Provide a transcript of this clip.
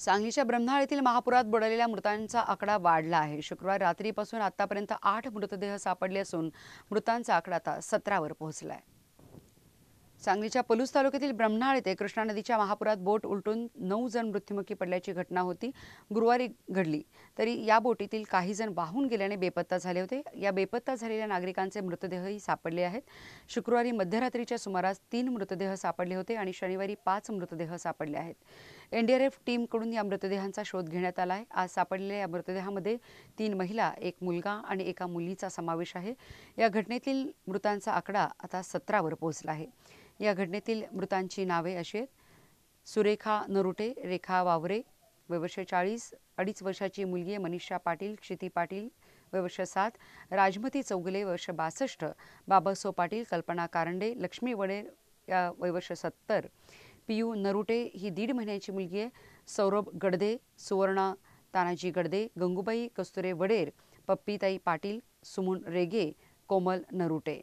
सांगलीच्या ब्रह्माळ येथील महापुरात बुडालेल्या मृतांचा आकडा वाढला आहे शुक्रवार रात्रीपासून आतापर्यंत आठ मृतदेह सापडले असून मृतांचा आकडा आता सतरावर पोहोचला सांगलीच्या पलूस तालुक्यातील ब्रह्मनाळ येथे कृष्णा नदीच्या महापुरात बोट उलटून नऊ जण मृत्युमुखी पडल्याची घटना होती गुरुवारी घडली तरी या बोटीतील काही जण वाहून गेल्याने बेपत्ता झाले होते या बेपत्ता झालेल्या नागरिकांचे मृतदेहही सापडले आहेत शुक्रवारी मध्यरात्रीच्या सुमारास तीन मृतदेह सापडले होते आणि शनिवारी पाच मृतदेह सापडले आहेत एनडीआरएफ टीमकडून या मृतदेहांचा शोध घेण्यात आला आहे आज सापडलेल्या या मृतदेहामध्ये तीन महिला एक मुलगा आणि एका मुलीचा समावेश आहे या घटनेतील मृतांचा आकडा आता सतरावर पोहोचला आहे या घटनेतील मृतांची नावे अशी आहेत सुरेखा नरुटे रेखा वावरे वयवर्ष चाळीस अडीच वर्षाची मुलगी मनीषा पाटील क्षिती पाटील वयवर्ष सात राजमती चौगले वर्ष बासष्ट बाबासो पाटील कल्पना कारंडे लक्ष्मी वडे या वयवर्ष सत्तर पियू नरुटे ही दीड महिन्याची मुलगी आहे सौरभ गडदे सुवर्णा तानाजी गडदे गंगूबाई कस्तुरे वडेर पप्पीताई पाटील सुमुन रेगे कोमल नरुटे